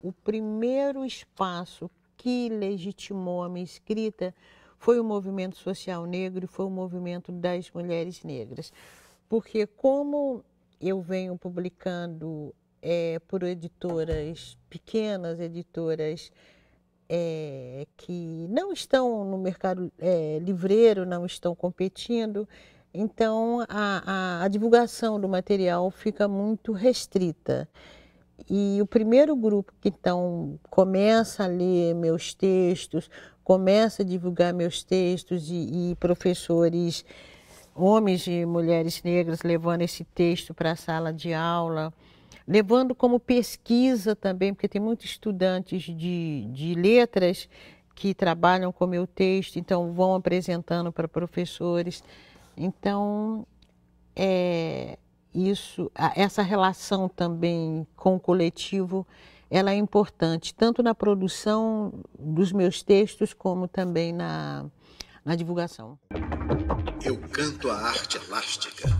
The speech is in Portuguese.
O primeiro espaço que legitimou a minha escrita foi o movimento social negro e foi o movimento das mulheres negras. Porque como eu venho publicando é, por editoras pequenas, editoras é, que não estão no mercado é, livreiro, não estão competindo, então a, a, a divulgação do material fica muito restrita. E o primeiro grupo que então começa a ler meus textos, começa a divulgar meus textos e, e professores, homens e mulheres negras, levando esse texto para a sala de aula, levando como pesquisa também, porque tem muitos estudantes de, de letras que trabalham com meu texto, então vão apresentando para professores. Então, é, isso, essa relação também com o coletivo, ela é importante, tanto na produção dos meus textos, como também na, na divulgação. Eu canto a arte elástica.